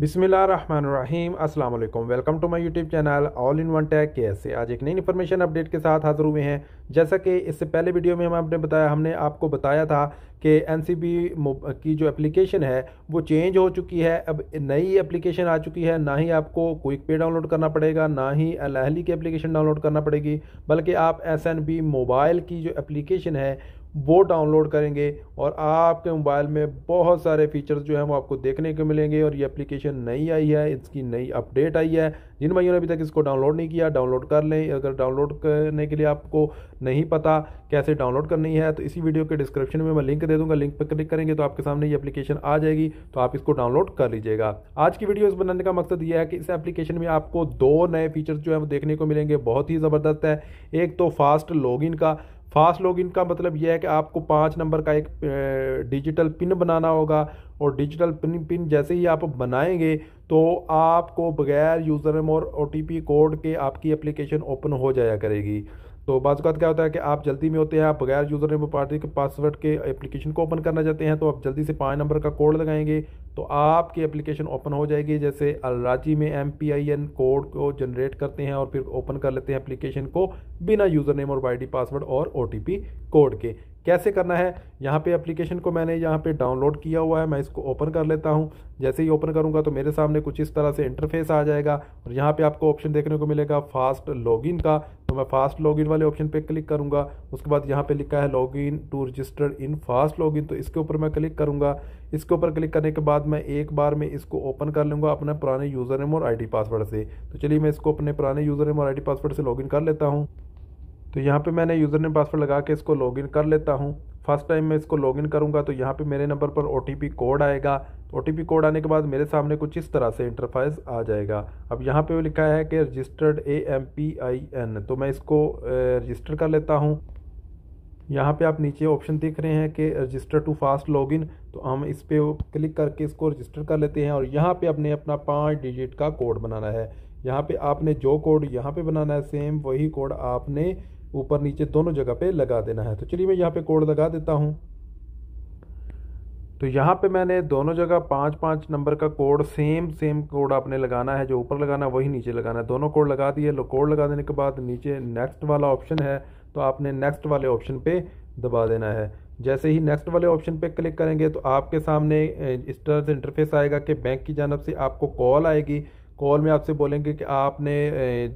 बिसमीम अस्सलाम वालेकुम welcome to my YouTube channel all in one tech के ऐसे आज एक नई इन्फॉर्मेशन अपडेट के साथ हाजिर हुए हैं जैसा कि इससे पहले वीडियो में हम आपने बताया हमने आपको बताया था कि एन की जो एप्लीकेशन है वो चेंज हो चुकी है अब नई एप्लीकेशन आ चुकी है ना ही आपको क्विक पे डाउनलोड करना पड़ेगा ना ही अलहली की एप्लीकेशन डाउनलोड करना पड़ेगी बल्कि आप एस मोबाइल की जो एप्लीकेशन है वो डाउनलोड करेंगे और आपके मोबाइल में बहुत सारे फीचर्स जो हैं वो आपको देखने को मिलेंगे और ये एप्लीकेशन नई आई है इसकी नई अपडेट आई है जिन भाइयों ने अभी तक इसको डाउनलोड नहीं किया डाउनलोड कर लें अगर डाउनलोड करने के लिए आपको नहीं पता कैसे डाउनलोड करनी है तो इसी वीडियो के डिस्क्रिप्शन में मैं लिंक दे दूँगा लिंक पर क्लिक करेंगे तो आपके सामने ये अपलीकेशन आ जाएगी तो आप इसको डाउनलोड कर लीजिएगा आज की वीडियो इस बनाने का मकसद ये है कि इस एप्लीकेशन में आपको दो नए फीचर्स जो है वो देखने को मिलेंगे बहुत ही ज़बरदस्त है एक तो फास्ट लॉग का फास्ट लॉगिन का मतलब यह है कि आपको पाँच नंबर का एक डिजिटल पिन बनाना होगा और डिजिटल पिन पिन जैसे ही आप बनाएंगे तो आपको बगैर यूज़र नेम और ओ कोड के आपकी एप्लीकेशन ओपन हो जाया करेगी तो बाज़ात क्या होता है कि आप जल्दी में होते हैं आप बगैर यूज़र नेम पार्टी के पासवर्ड के एप्लीकेशन को ओपन करना चाहते हैं तो आप जल्दी से पाँच नंबर का कोड लगाएंगे तो आपकी एप्लीकेशन ओपन हो जाएगी जैसे अलराजी में M P I N code को जनरेट करते हैं और फिर ओपन कर लेते हैं एप्लीकेशन को बिना यूज़र नेम और आई डी पासवर्ड और ओ टी पी कोड के कैसे करना है यहाँ पे एप्लीकेशन को मैंने यहाँ पे डाउनलोड किया हुआ है मैं इसको ओपन कर लेता हूँ जैसे ही ओपन करूँगा तो मेरे सामने कुछ इस तरह से इंटरफेस आ जाएगा और यहाँ पे आपको ऑप्शन देखने को मिलेगा फास्ट लॉगिन का तो मैं फास्ट लॉगिन वाले ऑप्शन पे क्लिक करूँगा उसके बाद यहाँ पर लिखा है log to registered in fast login तो इसके ऊपर मैं क्लिक करूँगा इसके ऊपर क्लिक करने के बाद मैं एक बार में इसको ओपन कर लूँगा अपने पुराने यूज़र नेम और आई पासवर्ड से तो चलिए मैं इसको अपने पुराने यूज़र नेम और आई पासवर्ड से लॉगिन कर लेता हूँ तो यहाँ पे मैंने यूज़र नेम पासवर्ड लगा के इसको लॉगिन कर लेता हूँ फर्स्ट टाइम मैं इसको लॉगिन करूँगा तो यहाँ पे मेरे नंबर पर ओ कोड आएगा ओ कोड आने के बाद मेरे सामने कुछ इस तरह से इंटरफाइस आ जाएगा अब यहाँ पे लिखा है कि registered A M P I N तो मैं इसको रजिस्टर कर लेता हूँ यहाँ पे आप नीचे ऑप्शन देख रहे हैं कि रजिस्टर टू फास्ट लॉगिन तो हम इस पर क्लिक करके इसको रजिस्टर कर लेते हैं और यहाँ पे आपने अपना पाँच डिजिट का कोड बनाना है यहाँ पे आपने जो कोड यहाँ पे बनाना है सेम वही कोड आपने ऊपर नीचे दोनों जगह पे लगा देना है तो चलिए मैं यहाँ पे कोड लगा देता हूँ तो यहाँ पे मैंने दोनों जगह पाँच पाँच नंबर का कोड सेम सेम कोड आपने लगाना है जो ऊपर लगाना है वही नीचे लगाना है दोनों कोड लगा दिए कोड लगा देने के बाद नीचे नेक्स्ट वाला ऑप्शन है तो आपने नेक्स्ट वाले ऑप्शन पर दबा देना है जैसे ही नेक्स्ट वाले ऑप्शन पे क्लिक करेंगे तो आपके सामने इस तरह से इंटरफेस आएगा कि बैंक की जानब से आपको कॉल आएगी कॉल में आपसे बोलेंगे कि आपने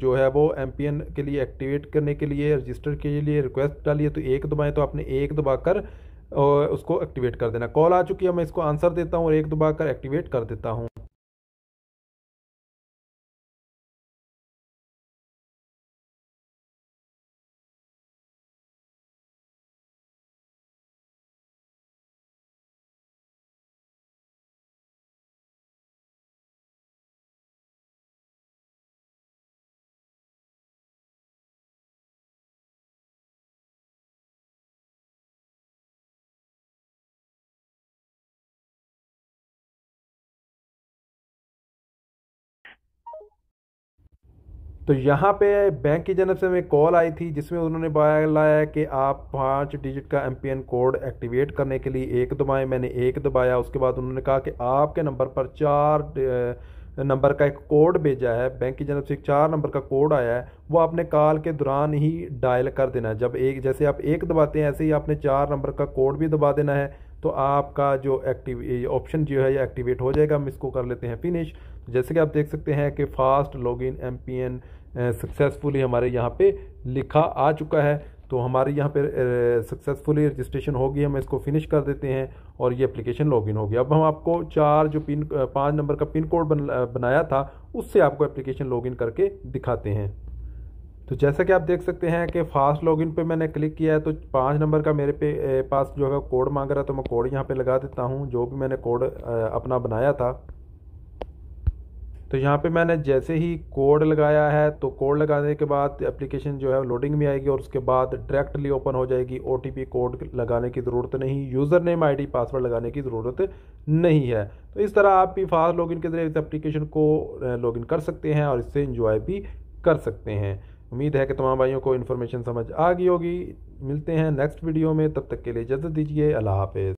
जो है वो एम के लिए एक्टिवेट करने के लिए रजिस्टर के लिए रिक्वेस्ट डाली है तो एक दबाएँ तो आपने एक दबाकर उसको एक्टिवेट कर देना कॉल आ चुकी है मैं इसको आंसर देता हूँ और एक दबाकर एक्टिवेट कर देता हूँ तो यहाँ पे बैंक की जनब से हमें कॉल आई थी जिसमें उन्होंने बताया कि आप पाँच डिजिट का एम कोड एक्टिवेट करने के लिए एक दबाएं मैंने एक दबाया उसके बाद उन्होंने कहा कि आपके नंबर पर चार नंबर का एक कोड भेजा है बैंक की जानब से एक चार नंबर का कोड आया है वो आपने कॉल के दौरान ही डायल कर देना है जब एक जैसे आप एक दबाते हैं ऐसे ही आपने चार नंबर का कोड भी दबा देना है तो आपका जो एक्टिव ऑप्शन जो है ये एक्टिवेट हो जाएगा हम इसको कर लेते हैं फिनिश तो जैसे कि आप देख सकते हैं कि फ़ास्ट लॉगिन एमपीएन सक्सेसफुली हमारे यहाँ पे लिखा आ चुका है तो हमारे यहाँ पर सक्सेसफुली रजिस्ट्रेशन होगी हम इसको फिनिश कर देते हैं और ये एप्लीकेशन लॉगिन होगी अब हम आपको चार जो पिन पाँच नंबर का पिन कोड बन, बनाया था उससे आपको एप्लीकेशन लॉगिन करके दिखाते हैं तो जैसा कि आप देख सकते हैं कि फास्ट लॉगिन पे मैंने क्लिक किया है तो पाँच नंबर का मेरे पे पास जो है कोड मांग रहा है तो मैं कोड यहाँ पर लगा देता हूँ जो भी मैंने कोड अपना बनाया था तो यहाँ पे मैंने जैसे ही कोड लगाया है तो कोड लगाने के बाद एप्लीकेशन जो है लोडिंग में आएगी और उसके बाद डायरेक्टली ओपन हो जाएगी ओ कोड लगाने की ज़रूरत नहीं यूज़र नेम आई पासवर्ड लगाने की ज़रूरत नहीं है तो इस तरह आप भी फास्ट लॉगिन के ज़रिए इस एप्लीकेशन को लॉगिन कर सकते हैं और इससे इंजॉय भी कर सकते हैं उम्मीद है कि तमाम भाइयों को इन्फॉर्मेशन समझ आ गई होगी मिलते हैं नेक्स्ट वीडियो में तब तक के लिए इजाज़त दीजिए अल्लाह हाफ